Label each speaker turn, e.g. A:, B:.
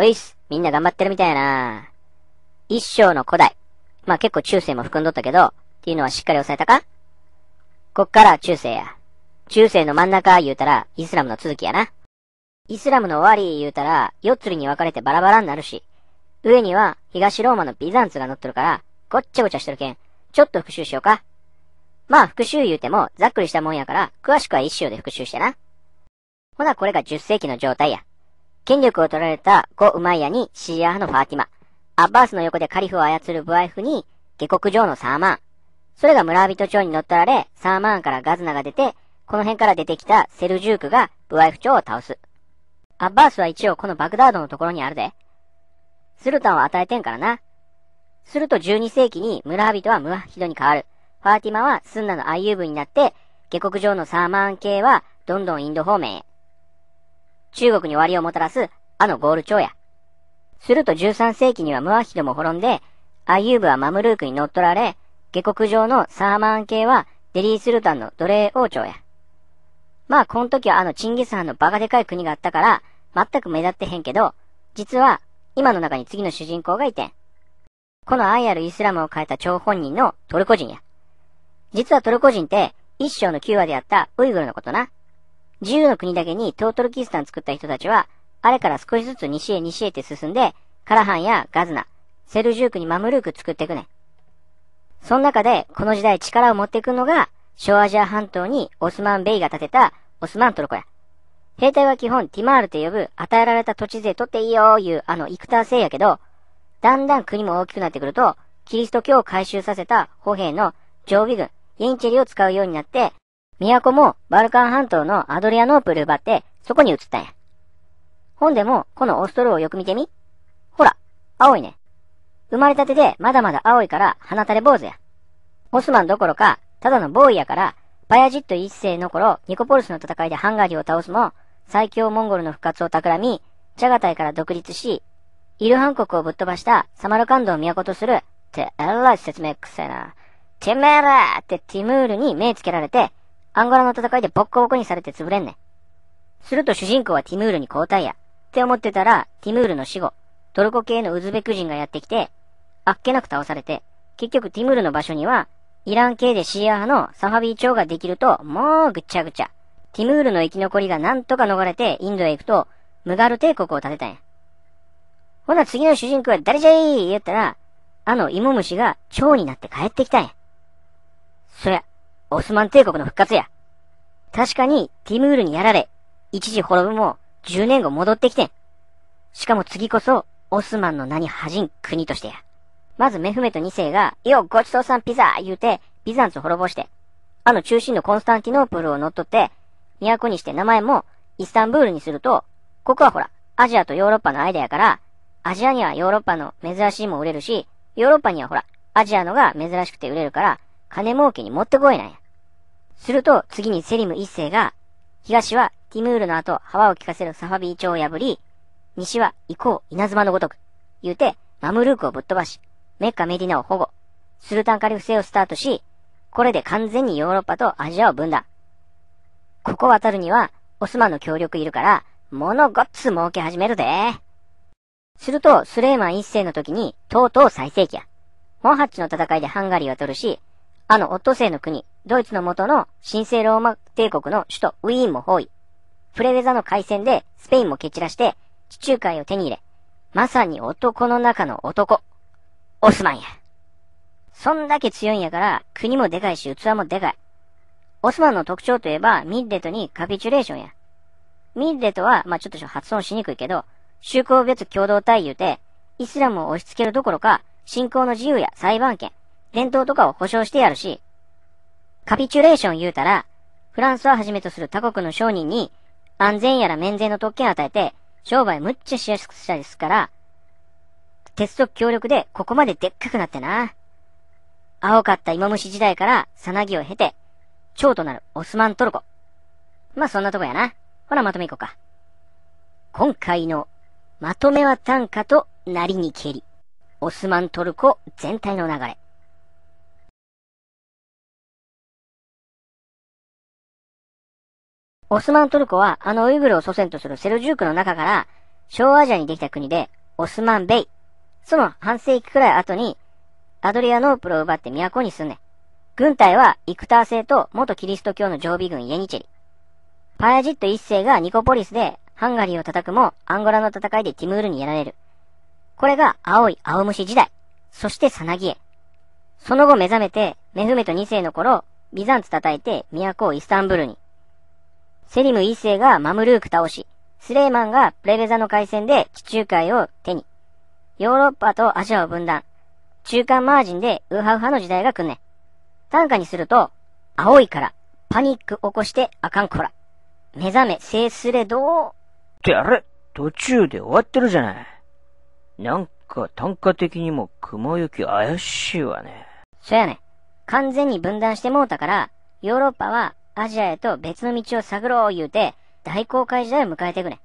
A: おいっす。みんな頑張ってるみたいやな。一章の古代。まあ結構中世も含んどったけど、っていうのはしっかり押さえたかこっから中世や。中世の真ん中言うたら、イスラムの続きやな。イスラムの終わり言うたら、四つりに分かれてバラバラになるし、上には東ローマのビザンツが乗っとるから、ごっちゃごちゃしてるけん、ちょっと復習しようか。まあ復習言うても、ざっくりしたもんやから、詳しくは一章で復習してな。ほな、これが10世紀の状態や。権力を取られたゴ・ウマイヤにシーア派のファーティマ、アッバースの横でカリフを操るブワイフに下克上のサーマン。それが村人町に乗っ取られ、サーマーンからガズナが出て、この辺から出てきたセルジュークがブワイフ町を倒す。アッバースは一応このバグダードのところにあるで。スルタンを与えてんからな。すると12世紀に村人はムハヒドに変わる。ファーティマはスンナのアイユーブになって、下克上のサーマーン系はどんどんインド方面へ。中国に割りをもたらすあのゴール朝や。すると13世紀にはムアヒドも滅んで、アイユーブはマムルークに乗っ取られ、下国上のサーマン系はデリースルタンの奴隷王朝や。まあこの時はあのチンギスハンのバカでかい国があったから、全く目立ってへんけど、実は今の中に次の主人公がいてん。この愛あるイスラムを変えた張本人のトルコ人や。実はトルコ人って一章の9話であったウイグルのことな。自由の国だけにトートルキスタン作った人たちは、あれから少しずつ西へ西へって進んで、カラハンやガズナ、セルジュークにマムルーク作っていくね。その中で、この時代力を持っていくのが、小アジア半島にオスマンベイが建てたオスマントルコや。兵隊は基本ティマールと呼ぶ与えられた土地税取っていいよーいうあのイクター制やけど、だんだん国も大きくなってくると、キリスト教を改修させた歩兵の常備軍、インチェリを使うようになって、都もバルカン半島のアドリアノープル奪って、そこに移ったんや。本でも、このオストーをよく見てみ。ほら、青いね。生まれたてでまだまだ青いから鼻垂れ坊主や。オスマンどころか、ただのボーイやから、パヤジット一世の頃、ニコポルスの戦いでハンガリーを倒すも、最強モンゴルの復活を企み、ジャガタイから独立し、イルハン国をぶっ飛ばしたサマルカンドを都とする、ってえらい説明くせえな。てめえらってティムールに目つけられて、アンゴラの戦いでボッコボコにされて潰れんねん。すると主人公はティムールに交代や。って思ってたら、ティムールの死後、トルコ系のウズベク人がやってきて、あっけなく倒されて、結局ティムールの場所には、イラン系でシーア派のサファビー朝ができると、もうぐっちゃぐちゃ。ティムールの生き残りがなんとか逃れてインドへ行くと、ムガル帝国を建てたんや。ほな次の主人公は誰じゃい言ったら、あの芋虫が蝶になって帰ってきたんや。そりゃ、オスマン帝国の復活や。確かに、ティムールにやられ、一時滅ぶも、10年後戻ってきてん。しかも次こそ、オスマンの名に恥じん国としてや。まずメフメト2世が、よ、ごちそうさんピザ言うて、ビザンツ滅ぼして、あの中心のコンスタンティノープルを乗っ取って、都にして名前も、イスタンブールにすると、ここはほら、アジアとヨーロッパの間やから、アジアにはヨーロッパの珍しいも売れるし、ヨーロッパにはほら、アジアのが珍しくて売れるから、金儲けに持ってこいなんや。すると、次にセリム一世が、東はティムールの後、幅を利かせるサファビー町を破り、西はイコう、稲妻のごとく、言うて、マムルークをぶっ飛ばし、メッカメディナを保護、スルタンカリフ制をスタートし、これで完全にヨーロッパとアジアを分断。ここ渡るには、オスマンの協力いるから、物ごっつ儲け始めるですると、スレイマン一世の時に、とうとう最盛期や。モンハッチの戦いでハンガリーは取るし、あのオットセイの国、ドイツの元の神聖ローマ帝国の首都ウィーンも包囲。プレウェザの海戦でスペインも蹴散らして、地中海を手に入れ、まさに男の中の男、オスマンや。そんだけ強いんやから、国もでかいし器もでかい。オスマンの特徴といえば、ミッレトにカピチュレーションや。ミッレトは、まあ、ちょっと発音しにくいけど、宗教別共同体言うて、イスラムを押し付けるどころか、信仰の自由や裁判権、伝統とかを保証してやるし、カピチュレーション言うたら、フランスははじめとする他国の商人に、安全やら免税の特権を与えて、商売むっちゃしやすくしたですから、鉄則協力でここまででっかくなってな。青かった芋虫時代からさなぎを経て、蝶となるオスマントルコ。まあそんなとこやな。ほら、まとめいこうか。今回のまとめは短歌となりにけり。オスマントルコ全体の流れ。オスマントルコはあのウイグルを祖先とするセルジュークの中から小アジアにできた国でオスマンベイ。その半世紀くらい後にアドリアノープルを奪って都に住んね軍隊はイクター星と元キリスト教の常備軍イエニチェリ。パヤジット一世がニコポリスでハンガリーを叩くもアンゴラの戦いでティムールにやられる。これが青い青虫時代。そしてサナギエ。その後目覚めてメフメト2世の頃ビザンツ叩いて都をイスタンブールに。セリム一世がマムルーク倒し、スレイマンがプレレザの海戦で地中海を手に、ヨーロッパとアジアを分断、中間マージンでウハウハの時代が来んねん。短歌にすると、青いから、パニック起こしてあかんこら。目覚め、せすれどってあれ途中で終わってるじゃない。なんか短歌的にも雲行き怪しいわね。そやね。完全に分断してもうたから、ヨーロッパはアジアへと別の道を探ろう言うて、大航海時代を迎えていくね。